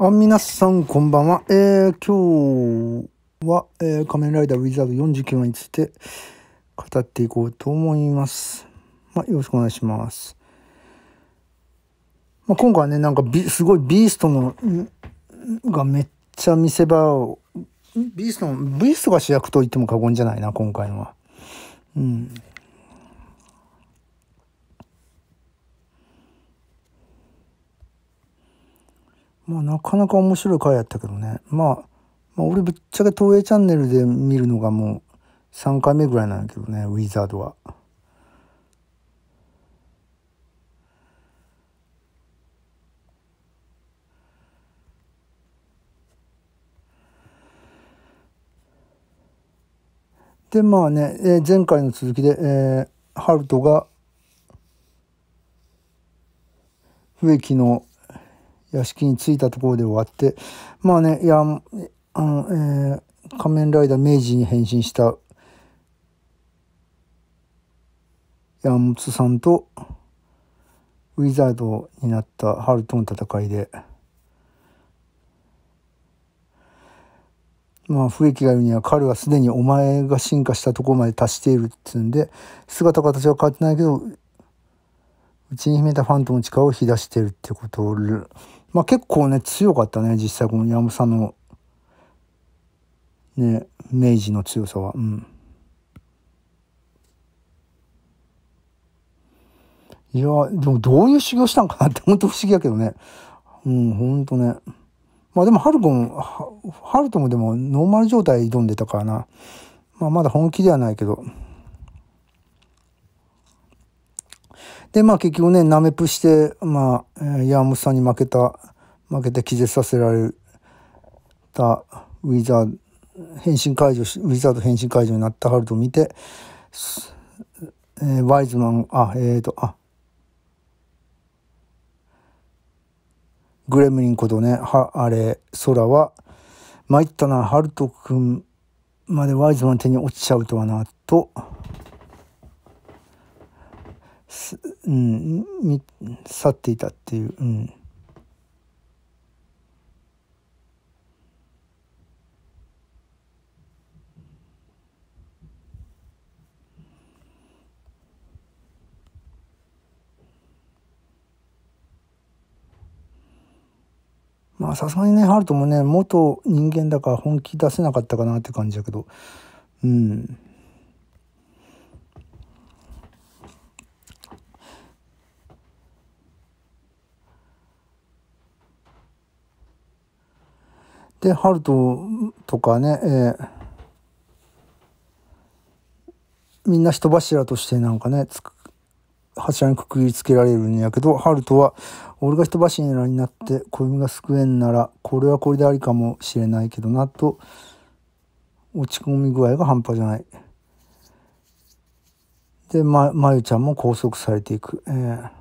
あ、皆さん、こんばんは。えー、今日は、えー、仮面ライダーウィザード49について語っていこうと思います。まあ、よろしくお願いします。まあ、今回はね、なんかビ、すごいビーストの、がめっちゃ見せ場を、ビーストの、ビーストが主役と言っても過言じゃないな、今回のは。うん。まあ、なかなか面白い回やったけどね。まあ、まあ、俺ぶっちゃけ東映チャンネルで見るのがもう3回目ぐらいなんだけどね、ウィザードは。で、まあね、えー、前回の続きで、えー、ハルトが、植木の屋敷に着いたところで終わって、まあね、いや、あの、えー、仮面ライダー明治に変身した山本さんとウィザードになったハルトの戦いで、まあ、不木が言うには彼はすでにお前が進化したところまで達しているっていうんで、姿形は変わってないけど、ちに秘めたファントの力を引き出しているってことをまあ結構ね、強かったね、実際この山本さんの、ね、明治の強さは。うん。いや、でもどういう修行したんかなって、ほんと不思議やけどね。うん、ほんとね。まあでも、ハルコン、ハルトもでもノーマル状態挑んでたからな。まあまだ本気ではないけど。で、まあ結局ね、ナメプして、まあ、ヤームさんに負けた、負けて気絶させられたウィザード、変身解除ウィザード変身解除になったハルトを見て、えー、ワイズマン、あ、えっ、ー、と、あ、グレムリンことね、は、あれ、空は、参ったな、ハルト君までワイズマン手に落ちちゃうとはな、と、うん、去っていたっていう、うん、まあさすがにねハルトもね元人間だから本気出せなかったかなって感じだけどうん。で春人とかね、えー、みんな人柱としてなんかねつく柱にくくりつけられるんやけど春人は「俺が人柱になって弓が救えんならこれはこれでありかもしれないけどな」と落ち込み具合が半端じゃない。でままゆちゃんも拘束されていく。えー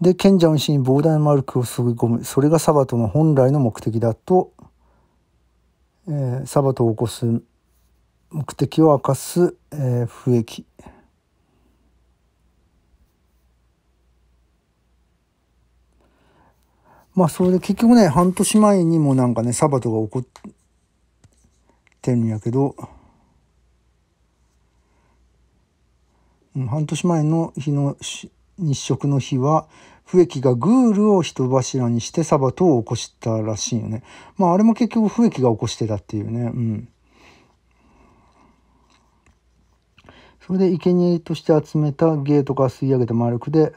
で、賢者の死に膨大なマルクを注ぎ込む。それがサバトの本来の目的だと、えー、サバトを起こす目的を明かす、えー、不益。まあそれで結局ね半年前にもなんかねサバトが起こってるんやけど、うん、半年前の日のし日食の日は笛木がグールを人柱にしてサバトを起こしたらしいよね。まああれも結局笛木が起こしてたっていうね。うん。それで生贄として集めたゲートから吸い上げたルクで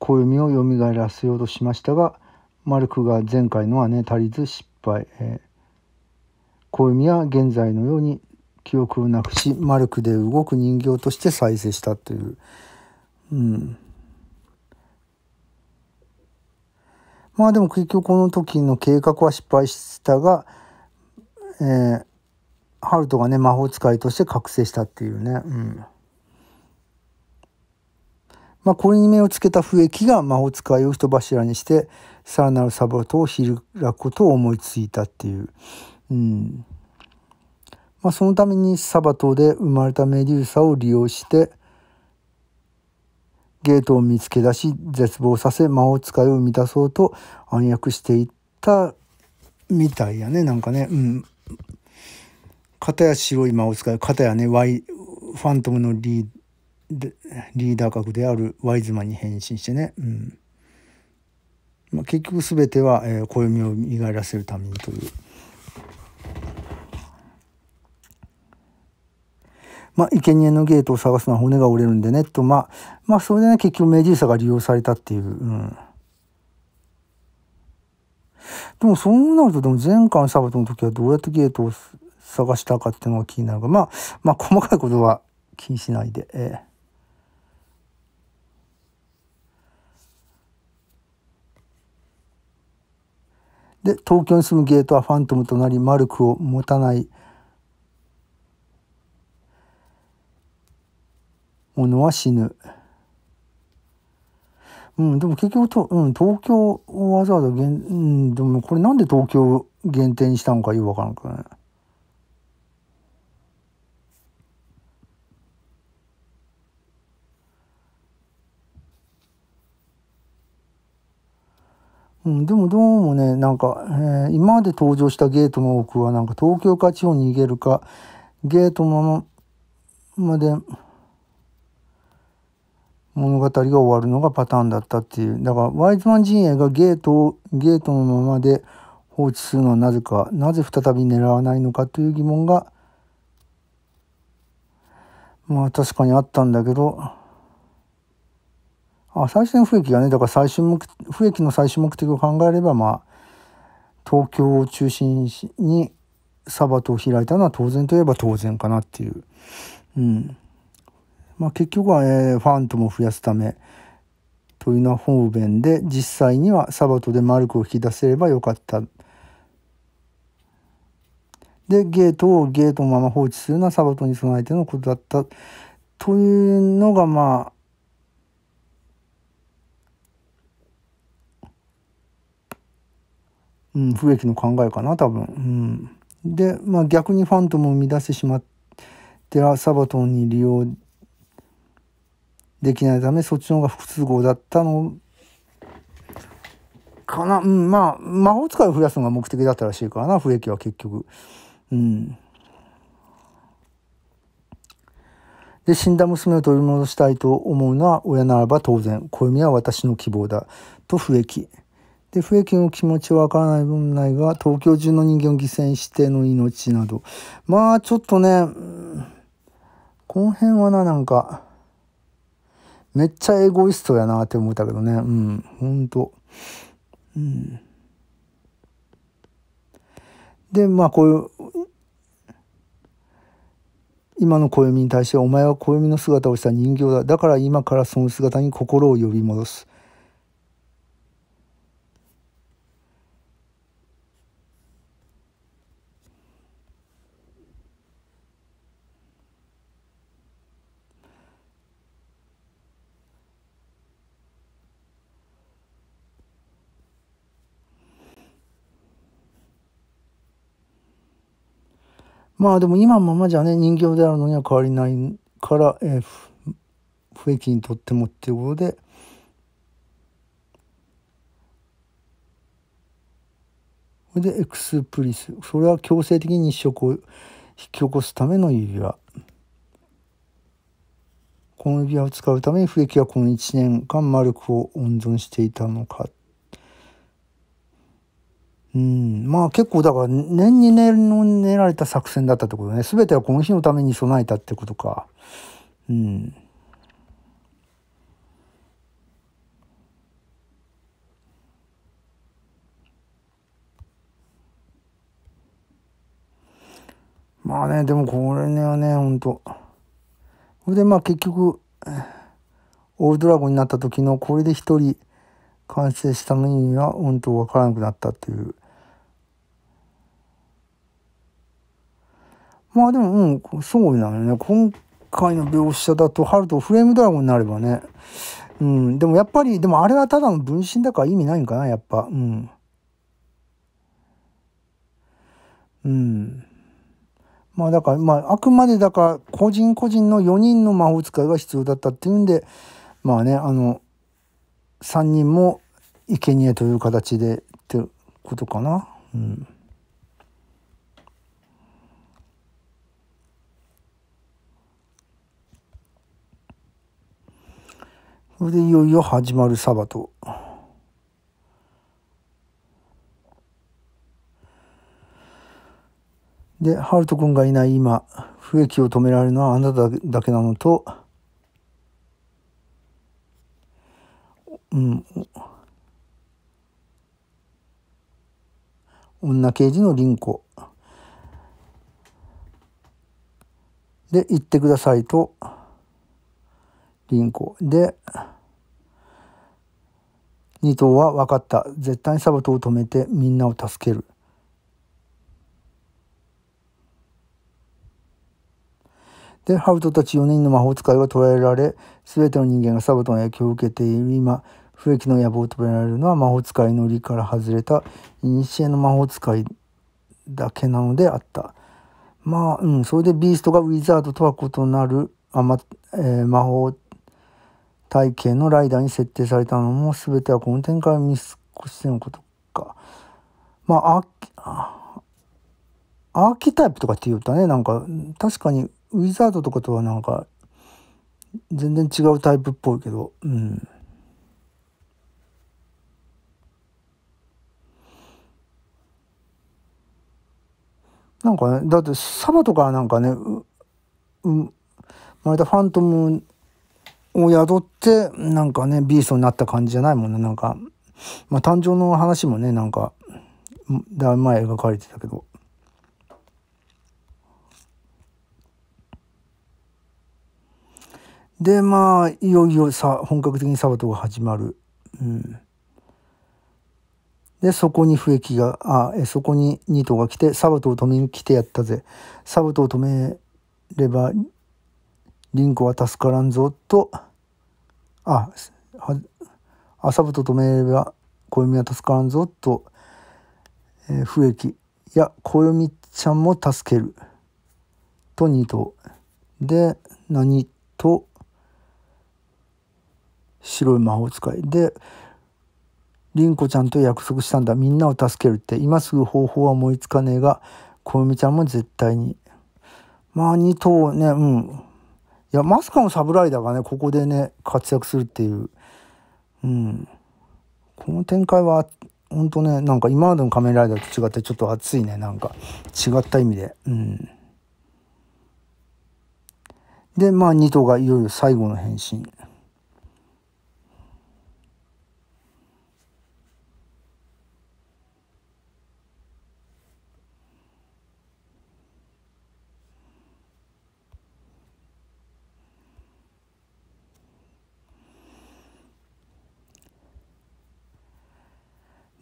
暦を蘇らせようとしましたがマルクが前回のはね足りず失敗。えー、暦は現在のように記憶をなくしマルクで動く人形として再生したという。うんまあでも結局この時の計画は失敗したが、えー、ハルトがね魔法使いとして覚醒したっていうね。うんまあ、これに目をつけた笛木が魔法使いを人柱にしてさらなるサバトを開くことを思いついたっていう、うんまあ、そのためにサバトで生まれたメデューサを利用してゲートを見つけ出し絶望させ魔法使いを生み出そうと暗躍していったみたいやねなんかねうん片や白い魔法使い片やねワイファントムのリーダー格であるワイズマンに変身してね、うんまあ、結局全ては、えー、暦を磨らせるためにという。まあ、生贄のゲートを探すのは骨が折れるんでね、と、まあ、まあ、それでね、結局メデューサが利用されたっていう、うん。でも、そうなると、でも前回のサバトの時はどうやってゲートを探したかっていうのが気になるが、まあ、まあ、細かいことは気にしないで、ええ。で、東京に住むゲートはファントムとなり、マルクを持たないのは死ぬ。うん、でも結局と、うん、東京をわざわざ限、うん、でもこれなんで東京限定にしたのかよくわからんくね。うん、でもどうもね、なんか、えー、今まで登場したゲートの多くは、なんか東京か地方に逃げるか、ゲートのままで、物語が終わるのがパターンだったっていう。だからワイズマン陣営がゲートをゲートのままで放置するのはなぜか、なぜ再び狙わないのかという疑問が、まあ確かにあったんだけど、あ最終の不益がね、だから最終目不益の最終目的を考えれば、まあ、東京を中心にサバトを開いたのは当然といえば当然かなっていう。うん。まあ、結局は、えー、ファントも増やすためというの方便で実際にはサバトでマルクを引き出せればよかった。でゲートをゲートのまま放置するのはサバトに備えてのことだったというのがまあうん不益の考えかな多分。うん、で、まあ、逆にファントムを生み出してしまってはサバトンに利用できないためそっちの方が不都合だったのかな、うん、まあ魔法使いを増やすのが目的だったらしいからな不益は結局。うん、で死んだ娘を取り戻したいと思うのは親ならば当然暦は私の希望だと不益。で不益の気持ちはわからない分ないが東京中の人間を犠牲しての命などまあちょっとねこの辺はななんか。めっちゃエゴイストやなって思ったけどね。うん。ほんと。うん。で、まあこういう、今の暦に対してお前は暦の姿をした人形だ。だから今からその姿に心を呼び戻す。まあでも今ままじゃね人形であるのには変わりないから、えー、不益にとってもっていうことで。それでエクスプリスそれは強制的に日食を引き起こすための指輪この指輪を使うために不易はこの1年間魔力を温存していたのかうん、まあ結構だから年に年の練られた作戦だったってことね。全てはこの日のために備えたってことか。うん。まあね、でもこれねはね、ほんと。それでまあ結局、オールドラゴンになった時のこれで一人完成したの意味は本当わからなくなったっていう。まあでも、うん、そうなのね。今回の描写だと、ハルトフレームドラゴンになればね。うん、でもやっぱり、でもあれはただの分身だから意味ないんかな、やっぱ。うん。うん。まあだから、まああくまでだから個人個人の4人の魔法使いが必要だったっていうんで、まあね、あの、3人も生贄という形でってことかな。うん。それでいよいよ始まるサバト。で、ハルト君がいない今、不益を止められるのはあなただけなのと、うん、女刑事の凛子。で、行ってくださいと。リンコで2頭は分かった絶対にサバトを止めてみんなを助けるでハウトたち4人の魔法使いは捕らえられ全ての人間がサバトの影響を受けている今不益の野望を止められるのは魔法使いの利から外れた古の魔法使いだけなのであったまあうんそれでビーストがウィザードとは異なるあ、まえー、魔法使い体系のライダーに設定されたのも全てはこの展開を見越してのことか。まあ、アーキタイプとかって言うとね、なんか確かにウィザードとかとはなんか全然違うタイプっぽいけど、うん。なんかね、だってサバとかなんかね、う、う生まれたファントムを宿ってなんかねビーストになった感じじゃないもんねなんかまあ誕生の話もねなんかだいぶ前描かれてたけど。でまあいよいよさ本格的にサバトが始まる。うん、でそこに笛木があえそこに2頭が来てサバトを止めに来てやったぜサバトを止めればリンクは助からんぞと、あ、麻布と止めれば暦は助からんぞと、えー、不益や暦ちゃんも助けると2頭で何と白い魔法使いで凛子ちゃんと約束したんだみんなを助けるって今すぐ方法は思いつかねえが小ちゃんも絶対にまあ2頭ねうんいや、まさかのサブライダーがね、ここでね、活躍するっていう。うん。この展開は、ほんとね、なんか今までの仮面ライダーと違ってちょっと熱いね、なんか。違った意味で。うん。で、まあ、2頭がいよいよ最後の変身。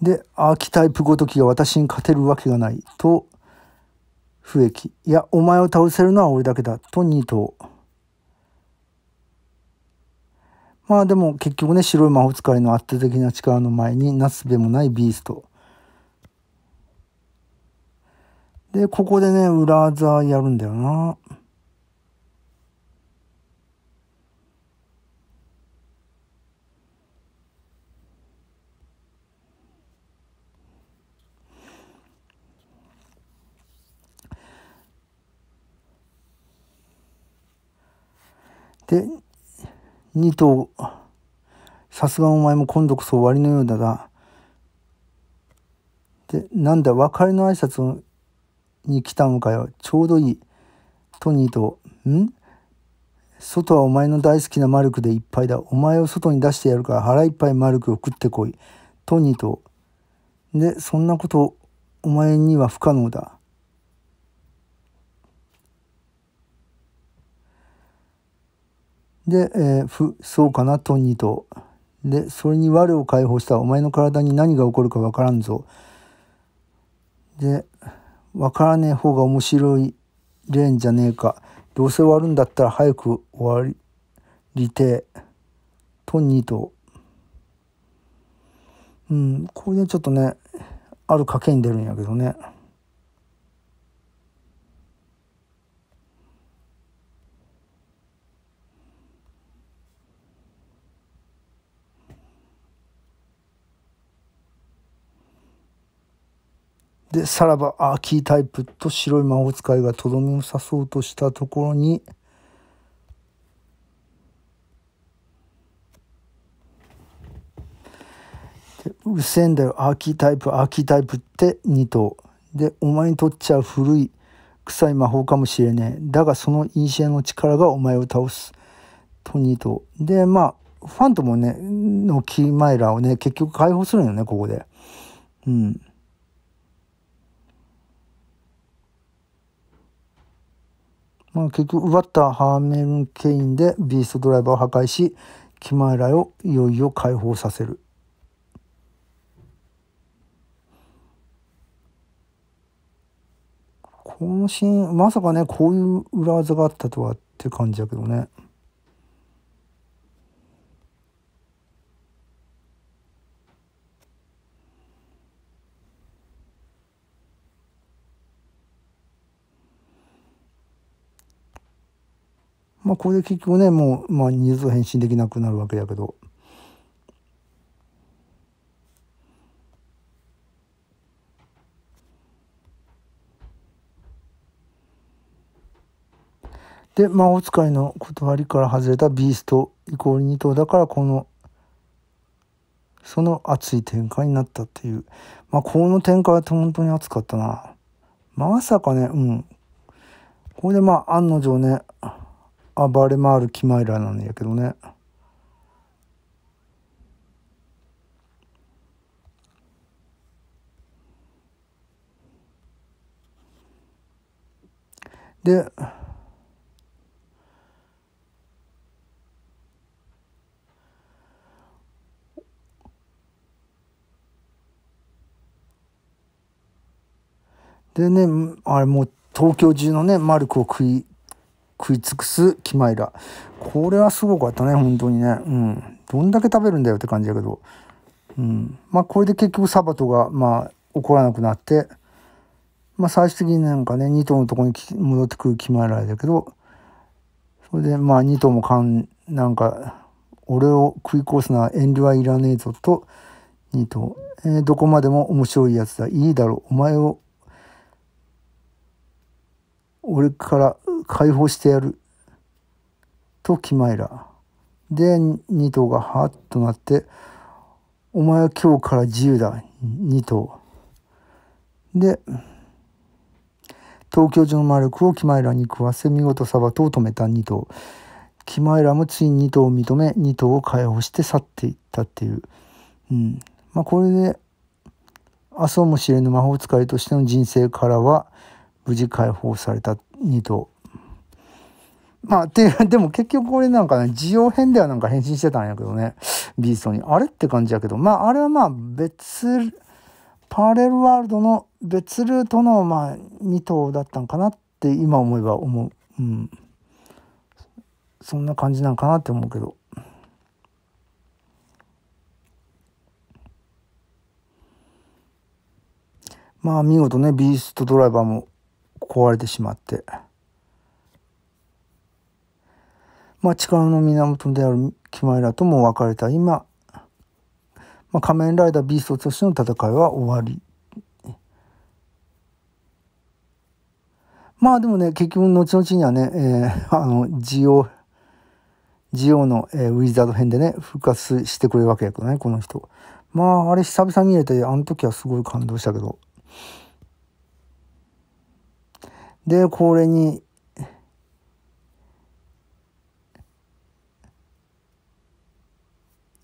で、アーキタイプごときが私に勝てるわけがないと、不益。いや、お前を倒せるのは俺だけだと2頭。まあでも結局ね、白い魔法使いの圧倒的な力の前になすべもないビースト。で、ここでね、裏技やるんだよな。で2頭さすがお前も今度こそ終わりのようだがでなんだ別れの挨拶に来たのかよちょうどいいトニーとん外はお前の大好きなマルクでいっぱいだお前を外に出してやるから腹いっぱいマルクを食ってこいトニーとでそんなことお前には不可能だで、えー、ふ、そうかな、とんにと。で、それに我を解放した。お前の体に何が起こるかわからんぞ。で、わからねえ方が面白いれんじゃねえか。どうせ終わるんだったら早く終わりてえ。んにと。うん、これでちょっとね、ある賭けに出るんやけどね。でさらばアーキータイプと白い魔法使いがとどめを刺そうとしたところにうせんだよアーキータイプアーキータイプって2頭でお前にとっちゃ古い臭い魔法かもしれねえだがその印象の力がお前を倒すと2頭でまあファントもねのキーマイラーをね結局解放するよねここでうん。まあ、結局奪ったハーメルン・ケインでビーストドライバーを破壊しキマイラをいよいよ解放させる。このシーンまさかねこういう裏技があったとはって感じだけどね。まあ、これで結局ね、もう、まあ、二度と返信できなくなるわけだけど。で魔法使いの断りから外れたビーストイコール2頭だからこのその熱い展開になったっていうまあこの展開は本当に熱かったなまさかねうんこれでまあ案の定ね暴れ回るキマイラなんやけどね。で、でね、あれもう東京中のね、マルクを食い食い尽くすキマイラ。これはすごかったね、本当にね。うん。どんだけ食べるんだよって感じだけど。うん。まあ、これで結局サバトが、まあ、怒らなくなって、まあ、最終的になんかね、2頭のとこに戻ってくるキマイラだけど、それで、まあ、2頭もかん、なんか、俺を食い殺すのは遠慮はいらねえぞと、2頭。えー、どこまでも面白いやつだ。いいだろう。お前を俺から解放してやる。とキマイラ。で、二頭がハッとなって、お前は今日から自由だ、二頭。で、東京中の魔力をキマイラに食わせ、見事サバトを止めた二頭。キマイラもついに二頭を認め、二頭を解放して去っていったっていう。うん。まあ、これで、麻生も知れぬ魔法使いとしての人生からは、無事解放された2頭まあて でも結局これなんかね需要編ではなんか変身してたんやけどねビーストにあれって感じやけどまああれはまあ別パーレルワールドの別ルートのまあ2頭だったんかなって今思えば思う、うん、そんな感じなんかなって思うけど。まあ見事ねビーストドライバーも壊れてしまって、まあ、力の源であるキマイラとも別れた今、まあ、仮面ライダービーストとしての戦いは終わりまあでもね、結局、後々にはね、えー、あの、ジオ、ジオの、えー、ウィザード編でね、復活してくれるわけやけどね、この人。まあ、あれ久々見れて、あの時はすごい感動したけど。で、これに、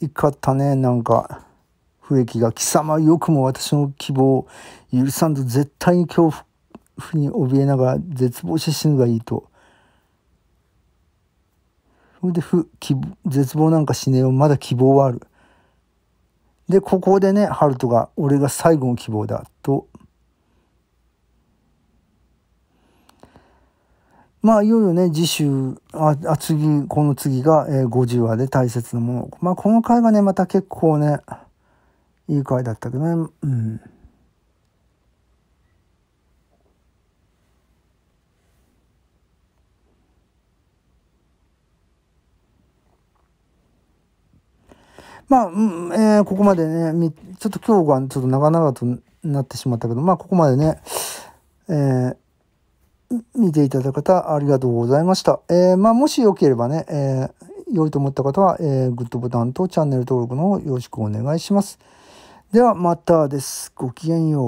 いかったね、なんか。不益が貴様よくも私の希望を許さんと絶対に恐怖に怯えながら絶望して死ぬがいいと。それで不希絶望なんかしねえよまだ希望はある。でここでねハルトが「俺が最後の希望だ」とまあ、いよいよね、次週、あ、あ次、この次が、えー、50話で大切なもの。まあ、この回がね、また結構ね、いい回だったけどね、うん。まあ、えー、ここまでね、ちょっと今日はちょっと長々となってしまったけど、まあ、ここまでね、えー見ていただく方、ありがとうございました。えー、まあ、もしよければね、えー、良いと思った方は、えー、グッドボタンとチャンネル登録の方よろしくお願いします。では、またです。ごきげんよう。